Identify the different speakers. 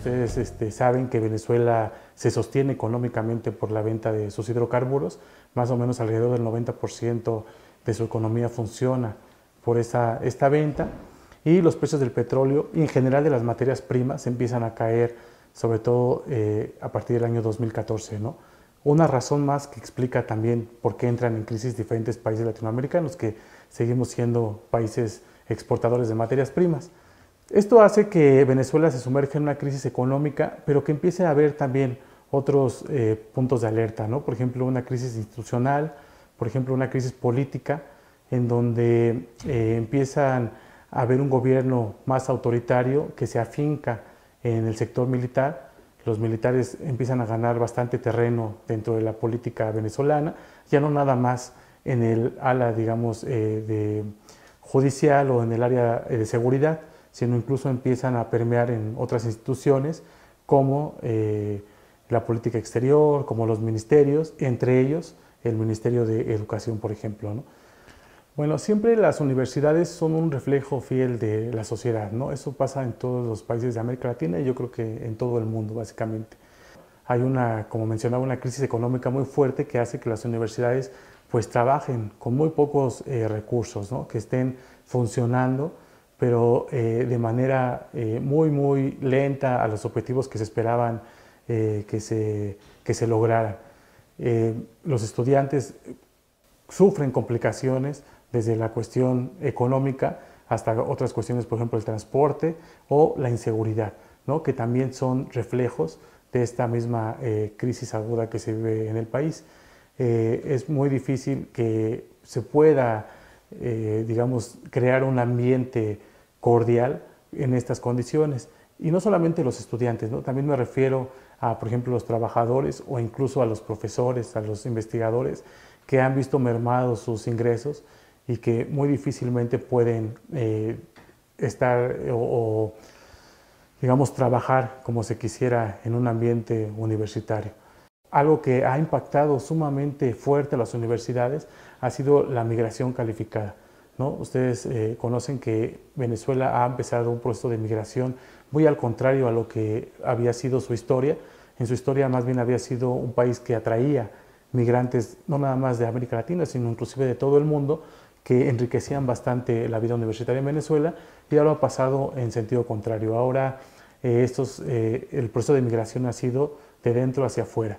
Speaker 1: Ustedes este, saben que Venezuela se sostiene económicamente por la venta de sus hidrocarburos, más o menos alrededor del 90% de su economía funciona por esa, esta venta y los precios del petróleo y en general de las materias primas empiezan a caer, sobre todo eh, a partir del año 2014. ¿no? Una razón más que explica también por qué entran en crisis diferentes países latinoamericanos, que seguimos siendo países exportadores de materias primas. Esto hace que Venezuela se sumerja en una crisis económica, pero que empiece a haber también otros eh, puntos de alerta, ¿no? Por ejemplo, una crisis institucional, por ejemplo, una crisis política, en donde eh, empiezan a haber un gobierno más autoritario que se afinca en el sector militar. Los militares empiezan a ganar bastante terreno dentro de la política venezolana, ya no nada más en el ala, digamos, eh, de judicial o en el área de seguridad, sino incluso empiezan a permear en otras instituciones como eh, la política exterior, como los ministerios, entre ellos el Ministerio de Educación, por ejemplo. ¿no? Bueno, siempre las universidades son un reflejo fiel de la sociedad, ¿no? Eso pasa en todos los países de América Latina y yo creo que en todo el mundo, básicamente. Hay una, como mencionaba, una crisis económica muy fuerte que hace que las universidades pues trabajen con muy pocos eh, recursos, ¿no? Que estén funcionando pero eh, de manera eh, muy, muy lenta a los objetivos que se esperaban eh, que, se, que se lograran. los estudiantes sufren complicaciones desde la cuestión económica hasta otras cuestiones, por ejemplo, el transporte o la inseguridad, que también son reflejos de esta misma crisis aguda que se vive en el país. es muy difícil que se pueda, digamos, crear un ambiente cordial en estas condiciones. Y no solamente los estudiantes, también me refiero a, por ejemplo, los trabajadores o incluso a los profesores, a los investigadores que han visto mermados sus ingresos y que muy difícilmente pueden eh, estar eh, o, digamos, trabajar como se quisiera en un ambiente universitario. Algo que ha impactado sumamente fuerte a las universidades ha sido la migración calificada. Ustedes eh, conocen que Venezuela ha empezado un proceso de migración muy al contrario a lo que había sido su historia. En su historia más bien había sido un país que atraía migrantes no nada más de América Latina, sino inclusive de todo el mundo, que enriquecían bastante la vida universitaria en Venezuela y ahora ha pasado en sentido contrario. Ahora eh, eh, el proceso de migración ha sido de dentro hacia afuera.